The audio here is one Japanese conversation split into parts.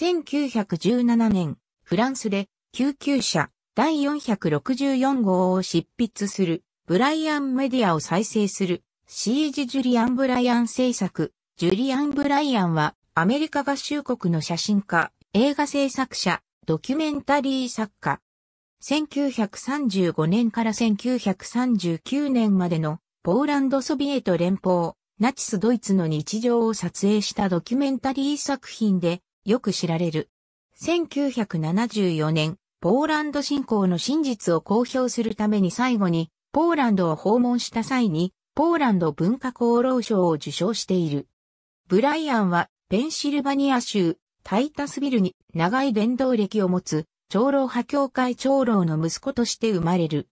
1917年、フランスで救急車第464号を執筆するブライアンメディアを再生するシージ・ジュリアン・ブライアン制作。ジュリアン・ブライアンはアメリカ合衆国の写真家、映画制作者、ドキュメンタリー作家。1935年から1939年までのポーランドソビエト連邦、ナチスドイツの日常を撮影したドキュメンタリー作品でよく知られる。1974年、ポーランド侵攻の真実を公表するために最後に、ポーランドを訪問した際に、ポーランド文化功労賞を受賞している。ブライアンは、ペンシルバニア州、タイタスビルに長い伝道歴を持つ、長老派教会長老の息子として生まれる。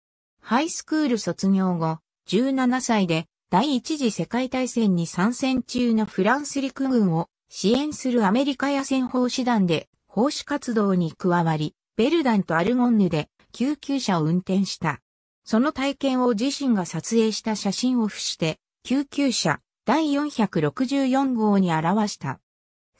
ハイスクール卒業後、17歳で第一次世界大戦に参戦中のフランス陸軍を支援するアメリカ野戦奉仕団で奉仕活動に加わり、ベルダンとアルゴンヌで救急車を運転した。その体験を自身が撮影した写真を付して、救急車第464号に表した。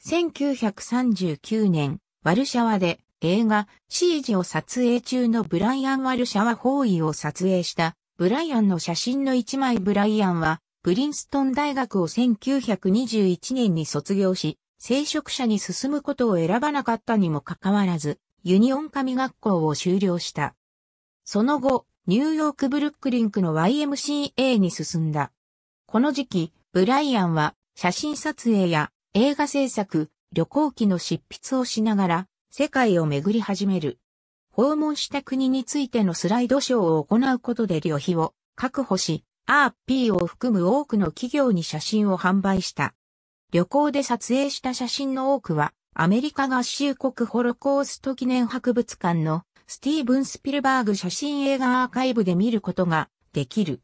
1939年、ワルシャワで映画シージを撮影中のブライアン・ワルシャワ包囲を撮影したブライアンの写真の一枚ブライアンはプリンストン大学を1921年に卒業し、聖職者に進むことを選ばなかったにもかかわらず、ユニオン神学校を修了した。その後、ニューヨークブルックリンクの YMCA に進んだ。この時期、ブライアンは写真撮影や映画制作、旅行記の執筆をしながら世界を巡り始める。訪問した国についてのスライドショーを行うことで旅費を確保し、RP を含む多くの企業に写真を販売した。旅行で撮影した写真の多くは、アメリカ合衆国ホロコースト記念博物館のスティーブン・スピルバーグ写真映画アーカイブで見ることができる。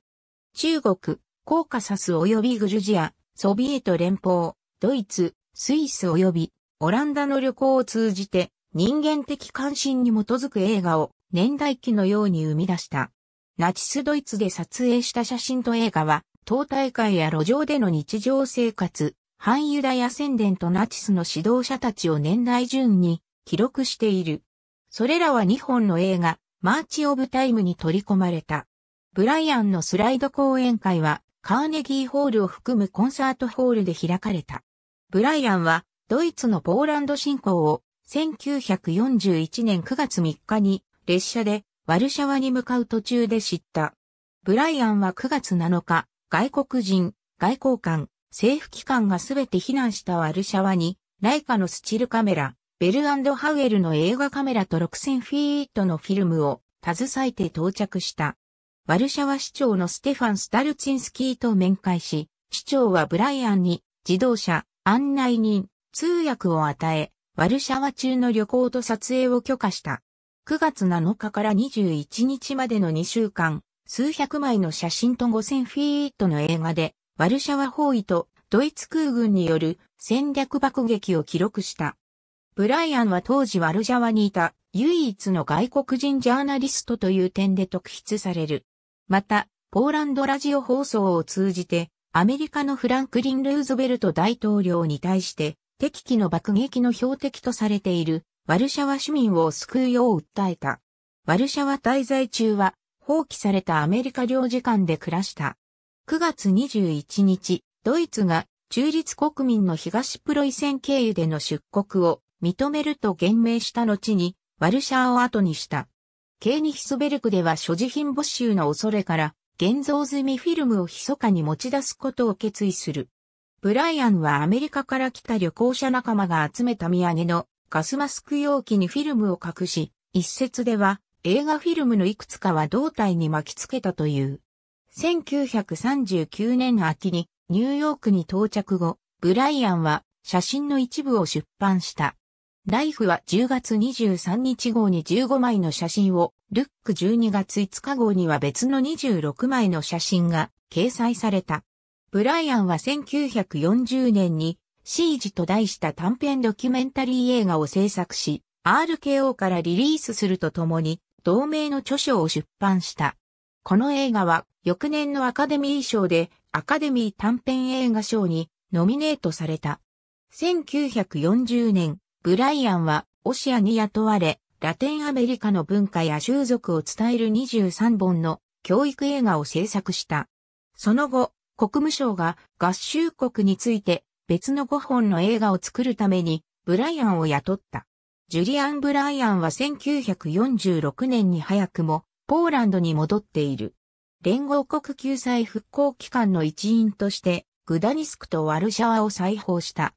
中国、コーカサス及びグルジア、ソビエト連邦、ドイツ、スイス及びオランダの旅行を通じて人間的関心に基づく映画を年代記のように生み出した。ナチスドイツで撮影した写真と映画は、党大会や路上での日常生活、反ユダヤ宣伝とナチスの指導者たちを年代順に記録している。それらは2本の映画、マーチ・オブ・タイムに取り込まれた。ブライアンのスライド講演会は、カーネギーホールを含むコンサートホールで開かれた。ブライアンは、ドイツのポーランド侵攻を1941年9月3日に列車でワルシャワに向かう途中で知った。ブライアンは9月7日、外国人、外交官、政府機関がすべて避難したワルシャワに、ライカのスチルカメラ、ベルハウエルの映画カメラと6000フィートのフィルムを携えて到着した。ワルシャワ市長のステファン・スタルチンスキーと面会し、市長はブライアンに自動車、案内人、通訳を与え、ワルシャワ中の旅行と撮影を許可した。9月7日から21日までの2週間、数百枚の写真と5000フィートの映画で、ワルシャワ包囲とドイツ空軍による戦略爆撃を記録した。ブライアンは当時ワルシャワにいた唯一の外国人ジャーナリストという点で特筆される。また、ポーランドラジオ放送を通じて、アメリカのフランクリン・ルーズベルト大統領に対して、敵機の爆撃の標的とされているワルシャワ市民を救うよう訴えた。ワルシャワ滞在中は、放棄されたアメリカ領事館で暮らした。9月21日、ドイツが中立国民の東プロイセン経由での出国を認めると言明した後に、ワルシャワを後にした。ケーニヒスベルクでは所持品没収の恐れから、現像済みフィルムを密かに持ち出すことを決意する。ブライアンはアメリカから来た旅行者仲間が集めた土産のガスマスク容器にフィルムを隠し、一説では映画フィルムのいくつかは胴体に巻きつけたという。1939年秋にニューヨークに到着後、ブライアンは写真の一部を出版した。ライフは10月23日号に15枚の写真を、ルック12月5日号には別の26枚の写真が掲載された。ブライアンは1940年にシージと題した短編ドキュメンタリー映画を制作し、RKO からリリースするとともに、同名の著書を出版した。この映画は、翌年のアカデミー賞で、アカデミー短編映画賞にノミネートされた。1940年、ブライアンは、オシアに雇われ、ラテンアメリカの文化や習俗を伝える23本の教育映画を制作した。その後、国務省が合衆国について別の5本の映画を作るために、ブライアンを雇った。ジュリアン・ブライアンは1946年に早くも、ポーランドに戻っている。連合国救済復興機関の一員として、グダニスクとワルシャワを再訪した。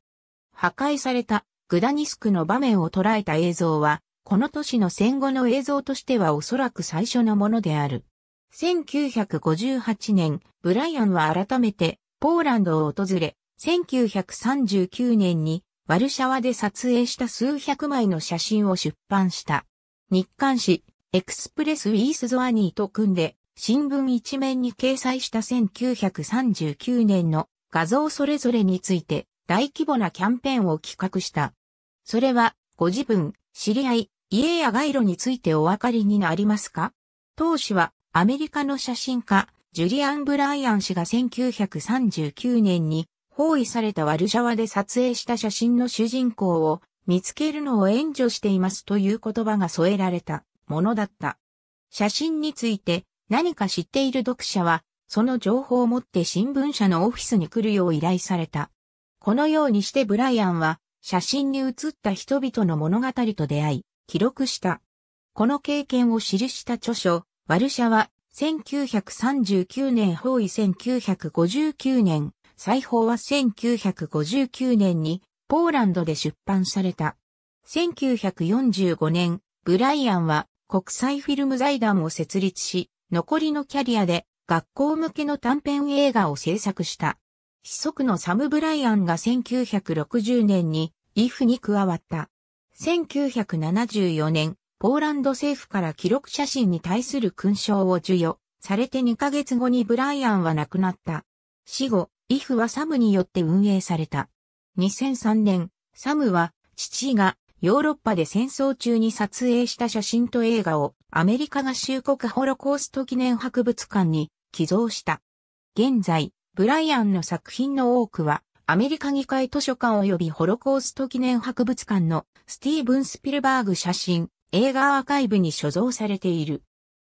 破壊されたグダニスクの場面を捉えた映像は、この年の戦後の映像としてはおそらく最初のものである。1958年、ブライアンは改めてポーランドを訪れ、1939年にワルシャワで撮影した数百枚の写真を出版した。日刊誌、エクスプレスウィースゾアニーと組んで、新聞一面に掲載した1939年の画像それぞれについて大規模なキャンペーンを企画した。それは、ご自分、知り合い、家や街路についてお分かりになりますか当主はアメリカの写真家、ジュリアン・ブライアン氏が1939年に包囲されたワルシャワで撮影した写真の主人公を見つけるのを援助していますという言葉が添えられたものだった。写真について何か知っている読者は、その情報を持って新聞社のオフィスに来るよう依頼された。このようにしてブライアンは、写真に写った人々の物語と出会い、記録した。この経験を記した著書、ワルシャワ、1939年包囲1959年、裁縫は1959年にポーランドで出版された。1945年、ブライアンは国際フィルム財団を設立し、残りのキャリアで学校向けの短編映画を制作した。子息のサム・ブライアンが1960年にイフに加わった。1974年、ポーランド政府から記録写真に対する勲章を授与されて2ヶ月後にブライアンは亡くなった。死後、イフはサムによって運営された。2003年、サムは父がヨーロッパで戦争中に撮影した写真と映画をアメリカ合衆国ホロコースト記念博物館に寄贈した。現在、ブライアンの作品の多くはアメリカ議会図書館及びホロコースト記念博物館のスティーブン・スピルバーグ写真、映画アーカイブに所蔵されている。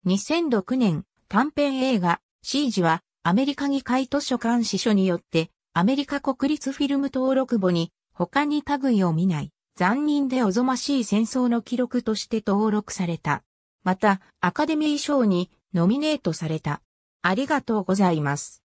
2006年、短編映画、シージはアメリカ議会図書館司書によって、アメリカ国立フィルム登録簿に、他に類を見ない、残忍でおぞましい戦争の記録として登録された。また、アカデミー賞にノミネートされた。ありがとうございます。